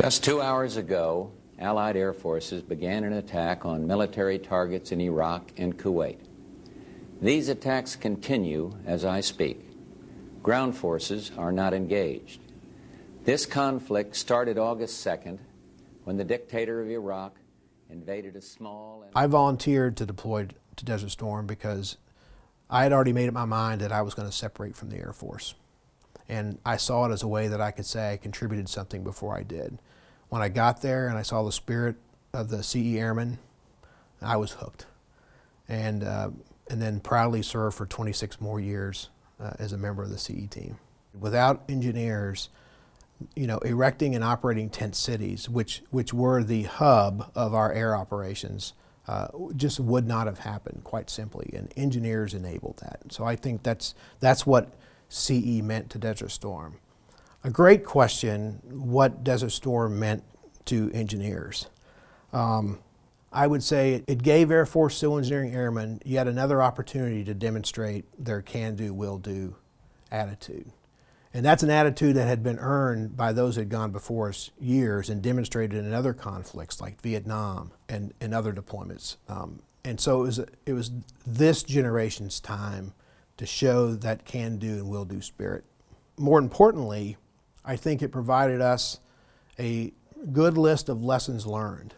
Just two hours ago, Allied air forces began an attack on military targets in Iraq and Kuwait. These attacks continue as I speak. Ground forces are not engaged. This conflict started August 2nd when the dictator of Iraq invaded a small. I volunteered to deploy to Desert Storm because I had already made up my mind that I was going to separate from the Air Force. And I saw it as a way that I could say I contributed something before I did. When I got there and I saw the spirit of the CE Airmen, I was hooked. And, uh, and then proudly served for 26 more years uh, as a member of the CE team. Without engineers, you know, erecting and operating tent cities, which, which were the hub of our air operations, uh, just would not have happened, quite simply. And engineers enabled that. So I think that's, that's what CE meant to Desert Storm. A great question what Desert Storm meant to engineers. Um, I would say it gave Air Force Civil engineering airmen yet another opportunity to demonstrate their can do, will do attitude. And that's an attitude that had been earned by those who had gone before us years and demonstrated in other conflicts like Vietnam and, and other deployments. Um, and so it was, it was this generation's time to show that can do and will do spirit. More importantly, I think it provided us a good list of lessons learned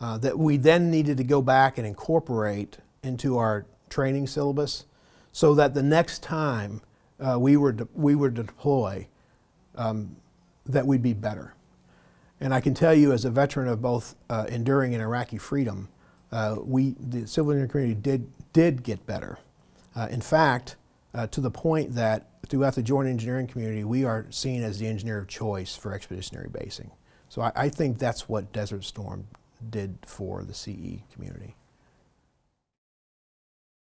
uh, that we then needed to go back and incorporate into our training syllabus so that the next time uh, we, were we were to deploy, um, that we'd be better. And I can tell you, as a veteran of both uh, enduring and Iraqi freedom, uh, we, the civil community, did, did get better. Uh, in fact, uh, to the point that throughout the joint engineering community, we are seen as the engineer of choice for expeditionary basing. So I, I think that's what Desert Storm did for the CE community.